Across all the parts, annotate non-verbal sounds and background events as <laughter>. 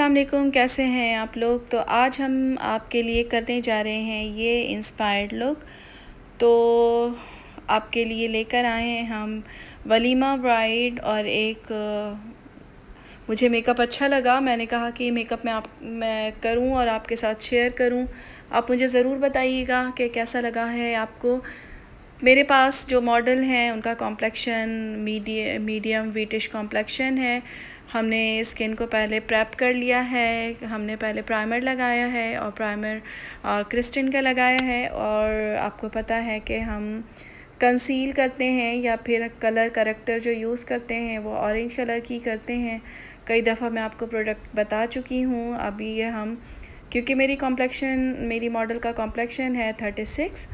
असलम कैसे हैं आप लोग तो आज हम आपके लिए करने जा रहे हैं ये इंस्पायर्ड लुक तो आपके लिए लेकर आए हैं हम वलीमा ब्राइड और एक मुझे मेकअप अच्छा लगा मैंने कहा कि मेकअप मैं आप मैं करूं और आपके साथ शेयर करूं आप मुझे ज़रूर बताइएगा कि कैसा लगा है आपको मेरे पास जो मॉडल हैं उनका complexion medium medium wheatish complexion है हमने स्किन को पहले प्रेप कर लिया है हमने पहले प्राइमर लगाया है और प्राइमर क्रिस्टिन का लगाया है और आपको पता है कि हम कंसील करते हैं या फिर कलर करेक्टर जो यूज़ करते हैं वो ऑरेंज कलर की करते हैं कई दफ़ा मैं आपको प्रोडक्ट बता चुकी हूँ अभी ये हम क्योंकि मेरी कॉम्प्लेक्शन मेरी मॉडल का कॉम्प्लेक्शन है थर्टी सिक्स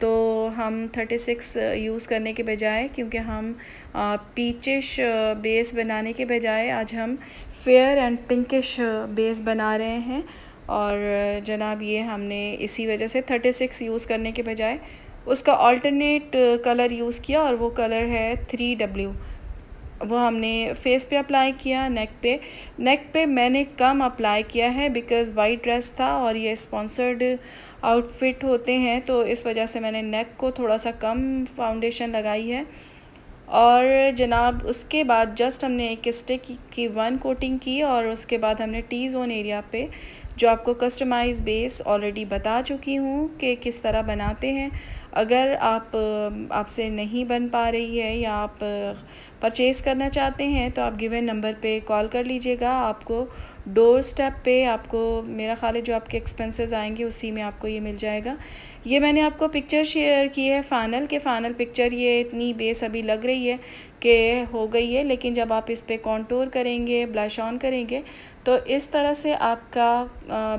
तो हम 36 यूज़ करने के बजाय क्योंकि हम पीचिश बेस बनाने के बजाय आज हम फेयर एंड पिंकिश बेस बना रहे हैं और जनाब ये हमने इसी वजह से 36 यूज़ करने के बजाय उसका अल्टरनेट कलर यूज़ किया और वो कलर है थ्री डब्ल्यू वो हमने फेस पे अप्लाई किया नेक पे नेक पे मैंने कम अप्लाई किया है बिकॉज़ वाइट ड्रेस था और ये स्पॉन्सर्ड आउटफिट होते हैं तो इस वजह से मैंने नेक को थोड़ा सा कम फाउंडेशन लगाई है और जनाब उसके बाद जस्ट हमने एक स्टिक की वन कोटिंग की और उसके बाद हमने टी जोन एरिया पे जो आपको कस्टमाइज बेस ऑलरेडी बता चुकी हूँ कि किस तरह बनाते हैं अगर आप आपसे नहीं बन पा रही है या आप परचेज़ करना चाहते हैं तो आप गिवन नंबर पे कॉल कर लीजिएगा आपको डोर स्टेप पे आपको मेरा ख्याल है जो आपके एक्सपेंसेस आएंगे उसी में आपको ये मिल जाएगा ये मैंने आपको पिक्चर शेयर की है फ़ाइनल के फ़ाइनल पिक्चर ये इतनी बेस अभी लग रही है कि हो गई है लेकिन जब आप इस पर कॉन्टोर करेंगे ब्लश ऑन करेंगे तो इस तरह से आपका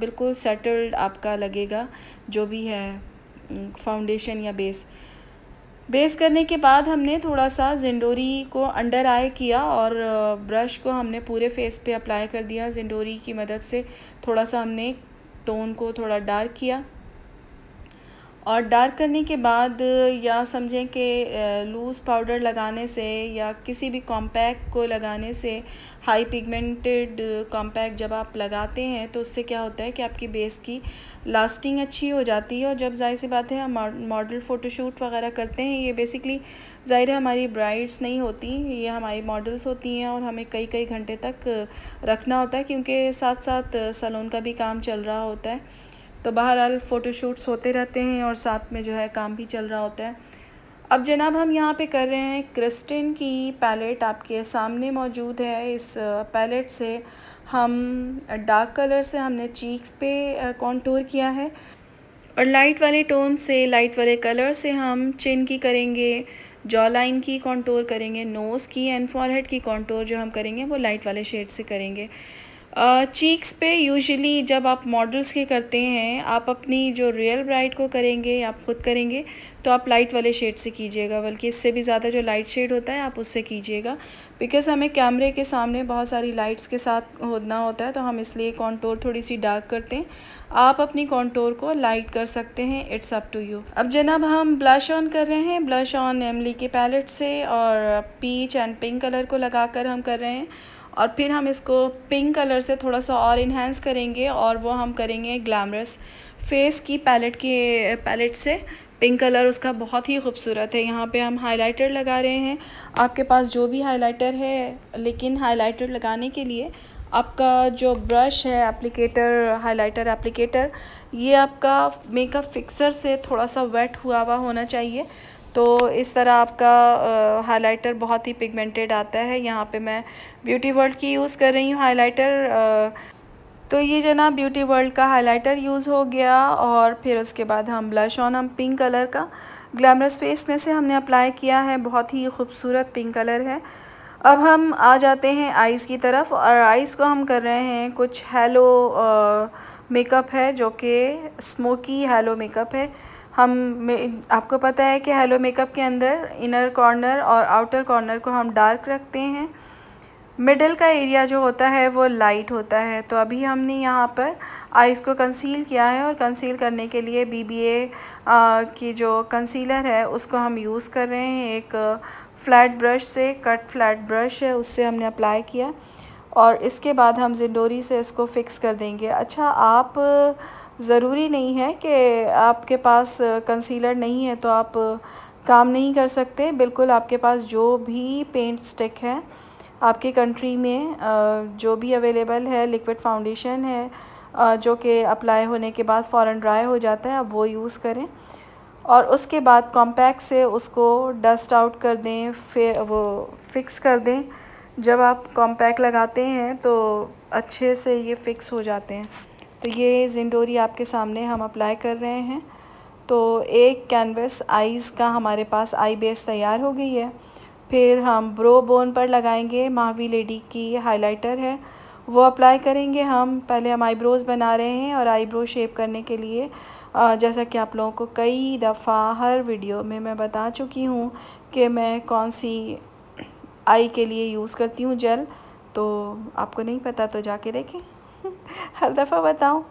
बिल्कुल सेटल्ड आपका लगेगा जो भी है फाउंडेशन या बेस बेस करने के बाद हमने थोड़ा सा जिंडोरी को अंडर आई किया और ब्रश uh, को हमने पूरे फेस पे अप्लाई कर दिया जिंडोरी की मदद से थोड़ा सा हमने टोन को थोड़ा डार्क किया और डार्क करने के बाद या समझें कि लूज़ पाउडर लगाने से या किसी भी कॉम्पैक्ट को लगाने से हाई पिगमेंटेड कॉम्पैक्ट जब आप लगाते हैं तो उससे क्या होता है कि आपकी बेस की लास्टिंग अच्छी हो जाती है और जब जाहिर सी बात है हम मॉडल फ़ोटोशूट वगैरह करते हैं ये बेसिकली ज़ाहिर है हमारी ब्राइड्स नहीं होती ये हमारी मॉडल्स होती हैं और हमें कई कई घंटे तक रखना होता है क्योंकि साथ साथ सलोन का भी काम चल रहा होता है तो बहरहाल फ़ोटोशूट्स होते रहते हैं और साथ में जो है काम भी चल रहा होता है अब जनाब हम यहाँ पे कर रहे हैं क्रिस्टिन की पैलेट आपके सामने मौजूद है इस पैलेट से हम डार्क कलर से हमने चीक्स पे कॉन्टोर किया है और लाइट वाले टोन से लाइट वाले कलर से हम चिन की करेंगे जॉ लाइन की कॉन्टोर करेंगे नोज़ की एंड फॉरहेड की कॉन्टोर जो हम करेंगे वो लाइट वाले शेड से करेंगे चीक्स पे यूजुअली जब आप मॉडल्स के करते हैं आप अपनी जो रियल ब्राइट को करेंगे या आप ख़ुद करेंगे तो आप लाइट वाले शेड से कीजिएगा बल्कि इससे भी ज़्यादा जो लाइट शेड होता है आप उससे कीजिएगा बिकॉज़ हमें कैमरे के सामने बहुत सारी लाइट्स के साथ होना होता है तो हम इसलिए कॉन्टोर थोड़ी सी डार्क करते हैं आप अपनी कॉन्टोर को लाइट कर सकते हैं इट्स अप टू यू अब जनाब हम ब्लश ऑन कर रहे हैं ब्लश ऑन एमली के पैलेट से और पीच एंड पिंक कलर को लगा कर हम कर रहे हैं और फिर हम इसको पिंक कलर से थोड़ा सा और इन्हेंस करेंगे और वो हम करेंगे ग्लैमरस फेस की पैलेट के पैलेट से पिंक कलर उसका बहुत ही खूबसूरत है यहाँ पे हम हाइलाइटर लगा रहे हैं आपके पास जो भी हाइलाइटर है लेकिन हाइलाइटर लगाने के लिए आपका जो ब्रश है एप्लीकेटर हाइलाइटर एप्लीकेटर ये आपका मेकअप फिक्सर से थोड़ा सा वेट हुआ हुआ होना चाहिए तो इस तरह आपका हाइलाइटर बहुत ही पिगमेंटेड आता है यहाँ पे मैं ब्यूटी वर्ल्ड की यूज़ कर रही हूँ हाइलाइटर तो ये जना ब्यूटी वर्ल्ड का हाइलाइटर यूज़ हो गया और फिर उसके बाद हम ब्लश ऑन हम पिंक कलर का ग्लैमरस फेस में से हमने अप्लाई किया है बहुत ही खूबसूरत पिंक कलर है अब हम आ जाते हैं आइज़ की तरफ और आइज़ को हम कर रहे हैं कुछ हेलो मेकअप है जो कि स्मोकी हेलो मेकअप है हम आपको पता है कि हेलो मेकअप के अंदर इनर कॉर्नर और आउटर कॉर्नर को हम डार्क रखते हैं मिडल का एरिया जो होता है वो लाइट होता है तो अभी हमने यहाँ पर आइज़ को कंसील किया है और कंसील करने के लिए बीबीए की जो कंसीलर है उसको हम यूज़ कर रहे हैं एक फ्लैट ब्रश से कट फ्लैट ब्रश है उससे हमने अप्लाई किया और इसके बाद हम जिंडोरी से इसको फ़िक्स कर देंगे अच्छा आप ज़रूरी नहीं है कि आपके पास कंसीलर नहीं है तो आप काम नहीं कर सकते बिल्कुल आपके पास जो भी पेंट स्टिक है आपके कंट्री में जो भी अवेलेबल है लिक्विड फाउंडेशन है जो कि अप्लाई होने के बाद फ़ौर ड्राई हो जाता है आप वो यूज़ करें और उसके बाद कॉम्पैक्ट से उसको डस्ट आउट कर दें फिर वो फिक्स कर दें जब आप कॉम्पैक्ट लगाते हैं तो अच्छे से ये फ़िक्स हो जाते हैं तो ये जिंडोरी आपके सामने हम अप्लाई कर रहे हैं तो एक कैनवस आईज़ का हमारे पास आई बेस तैयार हो गई है फिर हम ब्रो बोन पर लगाएंगे महावी लेडी की हाइलाइटर है वो अप्लाई करेंगे हम पहले हम आईब्रोज़ बना रहे हैं और आईब्रो शेप करने के लिए जैसा कि आप लोगों को कई दफ़ा हर वीडियो में मैं बता चुकी हूँ कि मैं कौन सी आई के लिए यूज़ करती हूँ जेल तो आपको नहीं पता तो जाके देखें <laughs> हर दफ़ा बताऊँ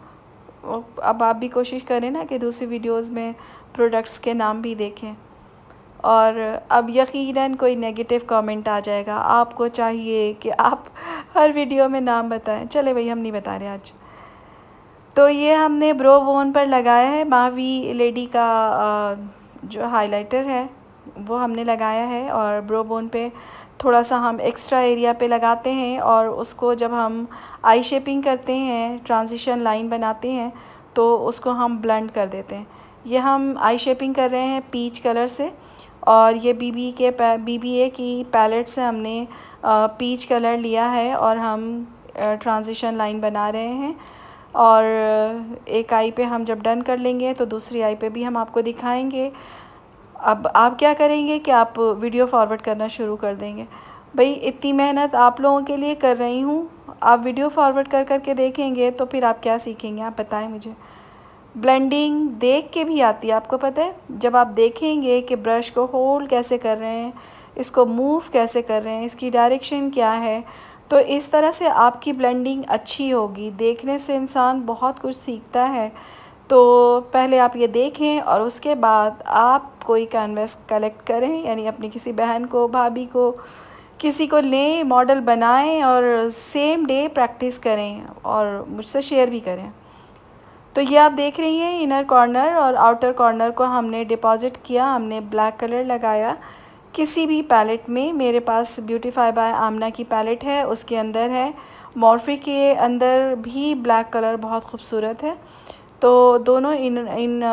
अब आप भी कोशिश करें ना कि दूसरी वीडियोस में प्रोडक्ट्स के नाम भी देखें और अब यकीनन कोई नेगेटिव कमेंट आ जाएगा आपको चाहिए कि आप <laughs> हर वीडियो में नाम बताएं चले भाई हम नहीं बता रहे आज तो ये हमने ब्रो बोन पर लगाया है मावी लेडी का जो हाइलाइटर है वो हमने लगाया है और ब्रो बोन पे थोड़ा सा हम एक्स्ट्रा एरिया पे लगाते हैं और उसको जब हम आई शेपिंग करते हैं ट्रांजिशन लाइन बनाते हैं तो उसको हम ब्लेंड कर देते हैं यह हम आई शेपिंग कर रहे हैं पीच कलर से और ये बीबी के बीबीए की पैलेट से हमने पीच कलर लिया है और हम ट्रांजिशन लाइन बना रहे हैं और एक आई पे हम जब डन कर लेंगे तो दूसरी आई पे भी हम आपको दिखाएंगे अब आप क्या करेंगे कि आप वीडियो फॉरवर्ड करना शुरू कर देंगे भाई इतनी मेहनत आप लोगों के लिए कर रही हूँ आप वीडियो फॉरवर्ड कर करके देखेंगे तो फिर आप क्या सीखेंगे आप बताएं मुझे ब्लेंडिंग देख के भी आती है आपको पता है जब आप देखेंगे कि ब्रश को होल्ड कैसे कर रहे हैं इसको मूव कैसे कर रहे हैं इसकी डायरेक्शन क्या है तो इस तरह से आपकी ब्लेंडिंग अच्छी होगी देखने से इंसान बहुत कुछ सीखता है तो पहले आप ये देखें और उसके बाद आप कोई कैनवस कलेक्ट करें यानी अपनी किसी बहन को भाभी को किसी को लें मॉडल बनाएं और सेम डे प्रैक्टिस करें और मुझसे शेयर भी करें तो ये आप देख रही हैं इनर कॉर्नर और आउटर कॉर्नर को हमने डिपॉज़िट किया हमने ब्लैक कलर लगाया किसी भी पैलेट में मेरे पास ब्यूटीफाई बाय आमना की पैलेट है उसके अंदर है मॉर्फी के अंदर भी ब्लैक कलर बहुत खूबसूरत है तो दोनों इन इन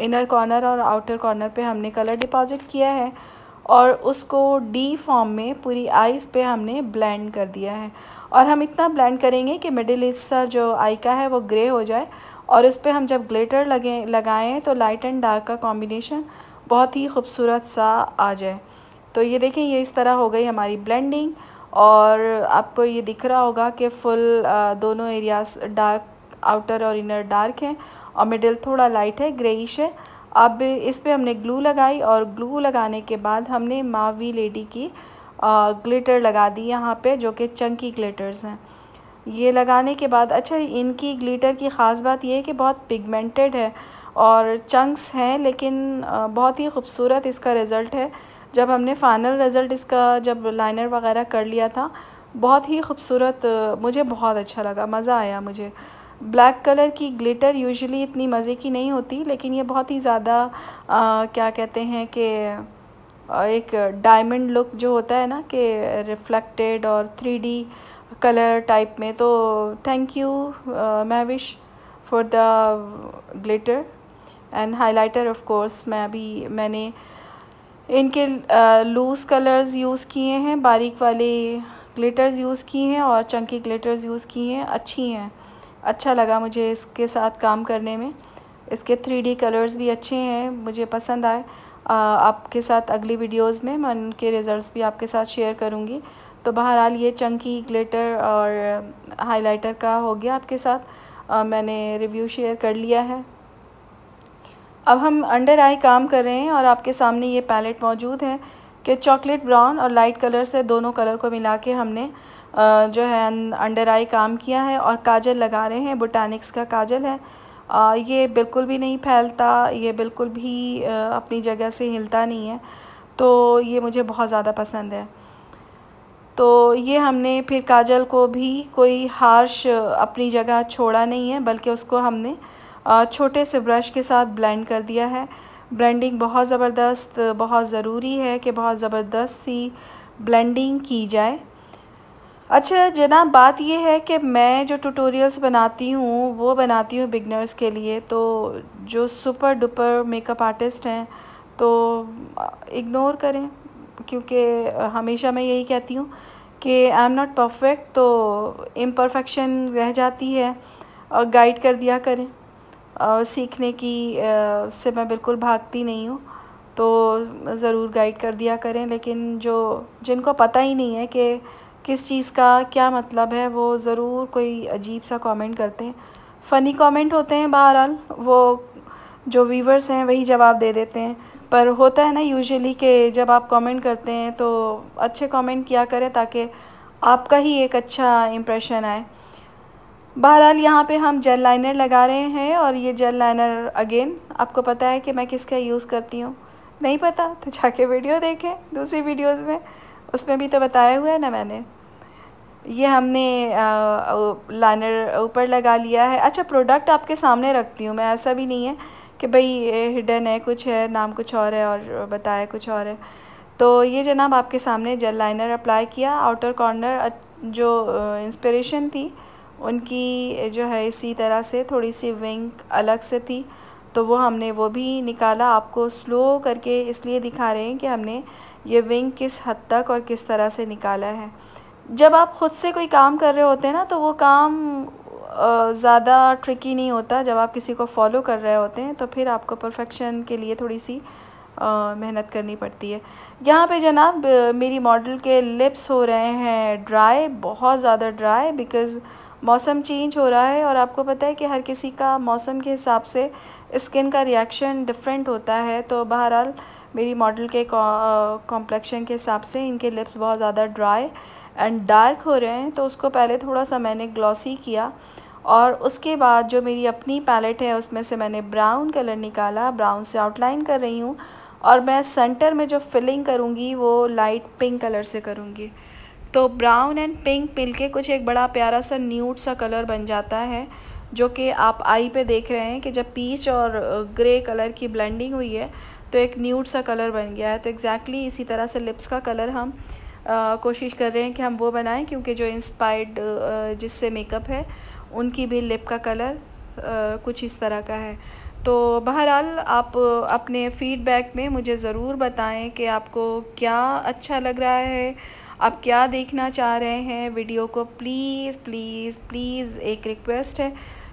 इनर कॉर्नर और आउटर कॉर्नर पे हमने कलर डिपॉजिट किया है और उसको डी फॉर्म में पूरी आइज़ पे हमने ब्लेंड कर दिया है और हम इतना ब्लेंड करेंगे कि मिडिल हिस्सा जो आई का है वो ग्रे हो जाए और उस पर हम जब ग्लेटर लगे लगाएँ तो लाइट एंड डार्क का कॉम्बिनेशन बहुत ही खूबसूरत सा आ जाए तो ये देखें ये इस तरह हो गई हमारी ब्लेंडिंग और आपको ये दिख रहा होगा कि फुल दोनों एरियाज डार्क आउटर और इनर डार्क है और मिडिल थोड़ा लाइट है ग्रेइश है अब इस पर हमने ग्लू लगाई और ग्लू लगाने के बाद हमने मावी लेडी की ग्लिटर लगा दी यहाँ पे जो कि चंकी ग्लिटर्स हैं ये लगाने के बाद अच्छा इनकी ग्लिटर की ख़ास बात यह है कि बहुत पिगमेंटेड है और चंक्स हैं लेकिन बहुत ही खूबसूरत इसका रिज़ल्ट है जब हमने फ़ाइनल रिज़ल्ट इसका जब लाइनर वगैरह कर लिया था बहुत ही खूबसूरत मुझे बहुत अच्छा लगा मज़ा आया मुझे ब्लैक कलर की ग्लिटर यूजुअली इतनी मज़े की नहीं होती लेकिन ये बहुत ही ज़्यादा क्या कहते हैं कि एक डायमंड लुक जो होता है ना कि रिफ्लेक्टेड और थ्री डी कलर टाइप में तो थैंक यू मैं wish for the glitter and highlighter of course मैं अभी मैंने इनके लूज़ कलर्स यूज़ किए हैं बारीक वाले ग्लिटर्स यूज़ किए हैं और चंकी ग्लिटर्स यूज़ किए हैं अच्छी हैं अच्छा लगा मुझे इसके साथ काम करने में इसके थ्री डी कलर्स भी अच्छे हैं मुझे पसंद आए आपके साथ अगली वीडियोस में मैं उनके रिज़ल्ट्स भी आपके साथ शेयर करूँगी तो बहरहाल ये चंकी ग्लिटर और हाइलाइटर का हो गया आपके साथ आ, मैंने रिव्यू शेयर कर लिया है अब हम अंडर आई काम कर रहे हैं और आपके सामने ये पैलेट मौजूद है कि चॉकलेट ब्राउन और लाइट कलर से दोनों कलर को मिला के हमने जो है अंडर आई काम किया है और काजल लगा रहे हैं बोटानिक्स का काजल है ये बिल्कुल भी नहीं फैलता ये बिल्कुल भी अपनी जगह से हिलता नहीं है तो ये मुझे बहुत ज़्यादा पसंद है तो ये हमने फिर काजल को भी कोई हार्श अपनी जगह छोड़ा नहीं है बल्कि उसको हमने छोटे से ब्रश के साथ ब्लेंड कर दिया है ब्लेंडिंग बहुत ज़बरदस्त बहुत ज़रूरी है कि बहुत ज़बरदस्त सी ब्लेंडिंग की जाए अच्छा जनाब बात यह है कि मैं जो ट्यूटोरियल्स बनाती हूँ वो बनाती हूँ बिगनर्स के लिए तो जो सुपर डुपर मेकअप आर्टिस्ट हैं तो इग्नोर करें क्योंकि हमेशा मैं यही कहती हूँ कि आई एम नॉट परफेक्ट तो इम्परफेक्शन रह जाती है और गाइड कर दिया करें और सीखने की आ, से मैं बिल्कुल भागती नहीं हूँ तो ज़रूर गाइड कर दिया करें लेकिन जो जिनको पता ही नहीं है कि किस चीज़ का क्या मतलब है वो ज़रूर कोई अजीब सा कमेंट करते हैं फ़नी कमेंट होते हैं बहरहाल वो जो व्यूवर्स हैं वही जवाब दे देते हैं पर होता है ना यूजुअली कि जब आप कमेंट करते हैं तो अच्छे कमेंट किया करें ताकि आपका ही एक अच्छा इम्प्रेशन आए बहरहाल यहाँ पे हम जेल लाइनर लगा रहे हैं और ये जेल लाइनर अगेन आपको पता है कि मैं किसका यूज़ करती हूँ नहीं पता तो जाके वीडियो देखें दूसरी वीडियोज़ में उसमें भी तो बताया हुआ है ना मैंने ये हमने लाइनर ऊपर लगा लिया है अच्छा प्रोडक्ट आपके सामने रखती हूँ मैं ऐसा भी नहीं है कि भाई हिडन है कुछ है नाम कुछ और है और बताया कुछ और है तो ये जनाब आपके सामने जेल लाइनर अप्लाई किया आउटर कॉर्नर जो इंस्पिरेशन थी उनकी जो है इसी तरह से थोड़ी सी विंग अलग से थी तो वो हमने वो भी निकाला आपको स्लो करके इसलिए दिखा रहे हैं कि हमने ये विंग किस हद तक और किस तरह से निकाला है जब आप ख़ुद से कोई काम कर रहे होते हैं ना तो वो काम ज़्यादा ट्रिकी नहीं होता जब आप किसी को फॉलो कर रहे होते हैं तो फिर आपको परफेक्शन के लिए थोड़ी सी मेहनत करनी पड़ती है यहाँ पे जनाब मेरी मॉडल के लिप्स हो रहे हैं ड्राई बहुत ज़्यादा ड्राई बिकॉज़ मौसम चेंज हो रहा है और आपको पता है कि हर किसी का मौसम के हिसाब से स्किन का रिएक्शन डिफरेंट होता है तो बहरहाल मेरी मॉडल के कॉम्प्लेक्शन के हिसाब से इनके लिप्स बहुत ज़्यादा ड्राई एंड डार्क हो रहे हैं तो उसको पहले थोड़ा सा मैंने ग्लॉसी किया और उसके बाद जो मेरी अपनी पैलेट है उसमें से मैंने ब्राउन कलर निकाला ब्राउन से आउटलाइन कर रही हूँ और मैं सेंटर में जो फिलिंग करूँगी वो लाइट पिंक कलर से करूँगी तो ब्राउन एंड पिंक पिल के कुछ एक बड़ा प्यारा सा न्यूट सा कलर बन जाता है जो कि आप आई पे देख रहे हैं कि जब पीच और ग्रे कलर की ब्लेंडिंग हुई है तो एक न्यूड सा कलर बन गया है तो एग्जैक्टली exactly इसी तरह से लिप्स का कलर हम आ, कोशिश कर रहे हैं कि हम वो बनाएं क्योंकि जो इंस्पायर्ड जिससे मेकअप है उनकी भी लिप का कलर आ, कुछ इस तरह का है तो बहरहाल आप अपने फीडबैक में मुझे ज़रूर बताएं कि आपको क्या अच्छा लग रहा है आप क्या देखना चाह रहे हैं वीडियो को प्लीज़ प्लीज़ प्लीज़ एक रिक्वेस्ट है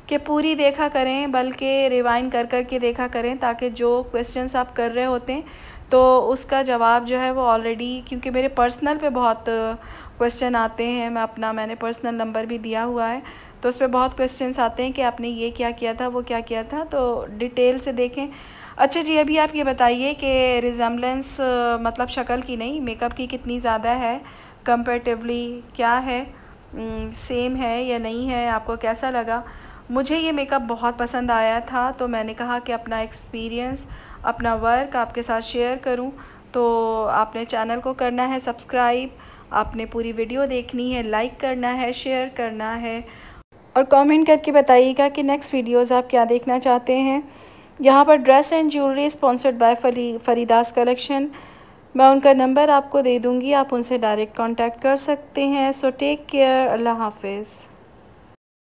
कि पूरी देखा करें बल्कि रिवाइंड कर कर के देखा करें ताकि जो क्वेश्चंस आप कर रहे होते हैं तो उसका जवाब जो है वो ऑलरेडी क्योंकि मेरे पर्सनल पे बहुत क्वेश्चन आते हैं मैं अपना मैंने पर्सनल नंबर भी दिया हुआ है तो उस पर बहुत क्वेश्चन आते हैं कि आपने ये क्या किया था वो क्या किया था तो डिटेल से देखें अच्छा जी अभी आप ये बताइए कि रिजम्बलेंस मतलब शक्ल की नहीं मेकअप की कितनी ज़्यादा है कंपेटिवली क्या है सेम हम्म, है या नहीं है आपको कैसा लगा मुझे ये मेकअप बहुत पसंद आया था तो मैंने कहा कि अपना एक्सपीरियंस अपना वर्क आपके साथ शेयर करूं तो आपने चैनल को करना है सब्सक्राइब आपने पूरी वीडियो देखनी है लाइक करना है शेयर करना है और कमेंट करके बताइएगा कि नेक्स्ट वीडियोस आप क्या देखना चाहते हैं यहाँ पर dress and jewellery sponsored by Fari Farida's collection मैं उनका नंबर आपको दे दूँगी आप उनसे डायरेक्ट कॉन्टैक्ट कर सकते हैं सो टेक केयर अल्लाह हाफिज़